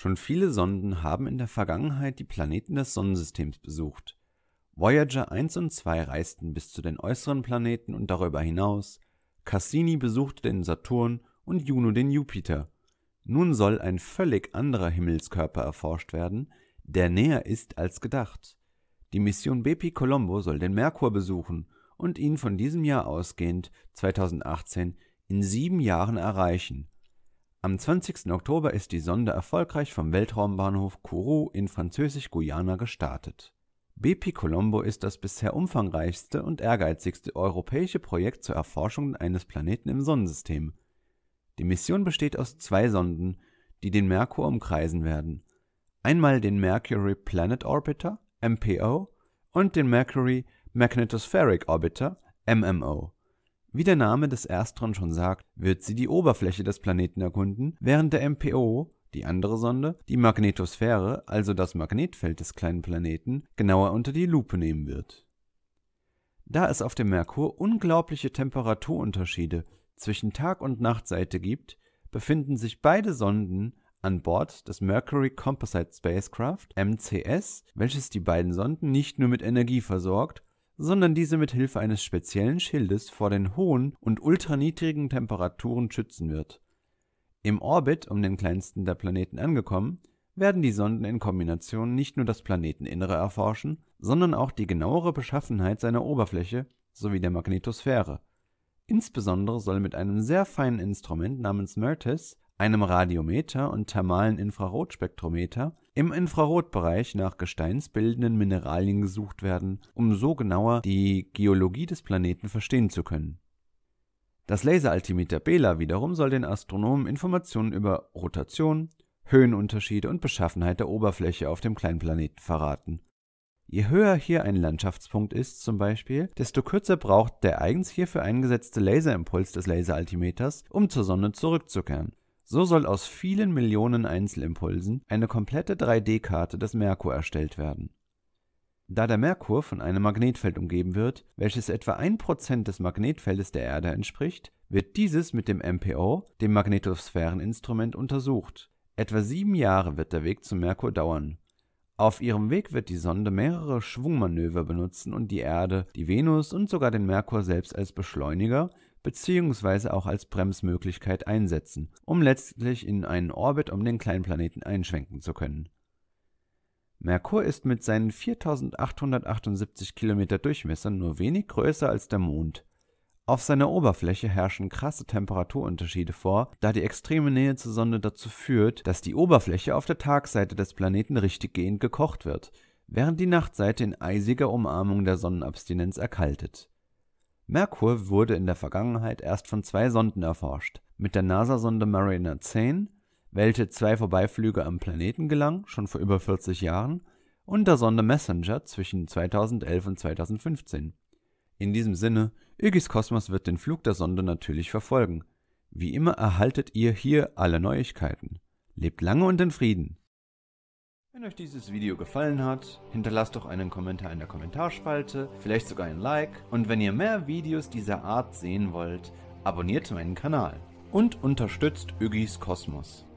Schon viele Sonden haben in der Vergangenheit die Planeten des Sonnensystems besucht. Voyager 1 und 2 reisten bis zu den äußeren Planeten und darüber hinaus. Cassini besuchte den Saturn und Juno den Jupiter. Nun soll ein völlig anderer Himmelskörper erforscht werden, der näher ist als gedacht. Die Mission Bepi Colombo soll den Merkur besuchen und ihn von diesem Jahr ausgehend 2018 in sieben Jahren erreichen am 20. Oktober ist die Sonde erfolgreich vom Weltraumbahnhof Kourou in Französisch-Guyana gestartet. BP Colombo ist das bisher umfangreichste und ehrgeizigste europäische Projekt zur Erforschung eines Planeten im Sonnensystem. Die Mission besteht aus zwei Sonden, die den Merkur umkreisen werden. Einmal den Mercury Planet Orbiter, MPO, und den Mercury Magnetospheric Orbiter, MMO. Wie der Name des Erstron schon sagt, wird sie die Oberfläche des Planeten erkunden, während der MPO, die andere Sonde, die Magnetosphäre, also das Magnetfeld des kleinen Planeten, genauer unter die Lupe nehmen wird. Da es auf dem Merkur unglaubliche Temperaturunterschiede zwischen Tag- und Nachtseite gibt, befinden sich beide Sonden an Bord des Mercury Composite Spacecraft MCS, welches die beiden Sonden nicht nur mit Energie versorgt, sondern diese mit Hilfe eines speziellen Schildes vor den hohen und ultraniedrigen Temperaturen schützen wird. Im Orbit um den kleinsten der Planeten angekommen, werden die Sonden in Kombination nicht nur das Planeteninnere erforschen, sondern auch die genauere Beschaffenheit seiner Oberfläche sowie der Magnetosphäre. Insbesondere soll mit einem sehr feinen Instrument namens MERTES einem Radiometer und thermalen Infrarotspektrometer, im Infrarotbereich nach gesteinsbildenden Mineralien gesucht werden, um so genauer die Geologie des Planeten verstehen zu können. Das Laseraltimeter Bela wiederum soll den Astronomen Informationen über Rotation, Höhenunterschiede und Beschaffenheit der Oberfläche auf dem kleinen Planeten verraten. Je höher hier ein Landschaftspunkt ist zum Beispiel, desto kürzer braucht der eigens hierfür eingesetzte Laserimpuls des Laseraltimeters, um zur Sonne zurückzukehren. So soll aus vielen Millionen Einzelimpulsen eine komplette 3D-Karte des Merkur erstellt werden. Da der Merkur von einem Magnetfeld umgeben wird, welches etwa 1% des Magnetfeldes der Erde entspricht, wird dieses mit dem MPO, dem Magnetosphäreninstrument, untersucht. Etwa sieben Jahre wird der Weg zum Merkur dauern. Auf ihrem Weg wird die Sonde mehrere Schwungmanöver benutzen und die Erde, die Venus und sogar den Merkur selbst als Beschleuniger beziehungsweise auch als Bremsmöglichkeit einsetzen, um letztlich in einen Orbit um den kleinen Planeten einschwenken zu können. Merkur ist mit seinen 4878 Kilometer Durchmesser nur wenig größer als der Mond. Auf seiner Oberfläche herrschen krasse Temperaturunterschiede vor, da die extreme Nähe zur Sonne dazu führt, dass die Oberfläche auf der Tagseite des Planeten richtiggehend gekocht wird, während die Nachtseite in eisiger Umarmung der Sonnenabstinenz erkaltet. Merkur wurde in der Vergangenheit erst von zwei Sonden erforscht. Mit der NASA-Sonde Mariner 10, welche zwei Vorbeiflüge am Planeten gelang, schon vor über 40 Jahren, und der Sonde Messenger zwischen 2011 und 2015. In diesem Sinne, Ögis Kosmos wird den Flug der Sonde natürlich verfolgen. Wie immer erhaltet ihr hier alle Neuigkeiten. Lebt lange und in Frieden. Wenn euch dieses Video gefallen hat, hinterlasst doch einen Kommentar in der Kommentarspalte, vielleicht sogar ein Like und wenn ihr mehr Videos dieser Art sehen wollt, abonniert meinen Kanal und unterstützt Ögis Kosmos.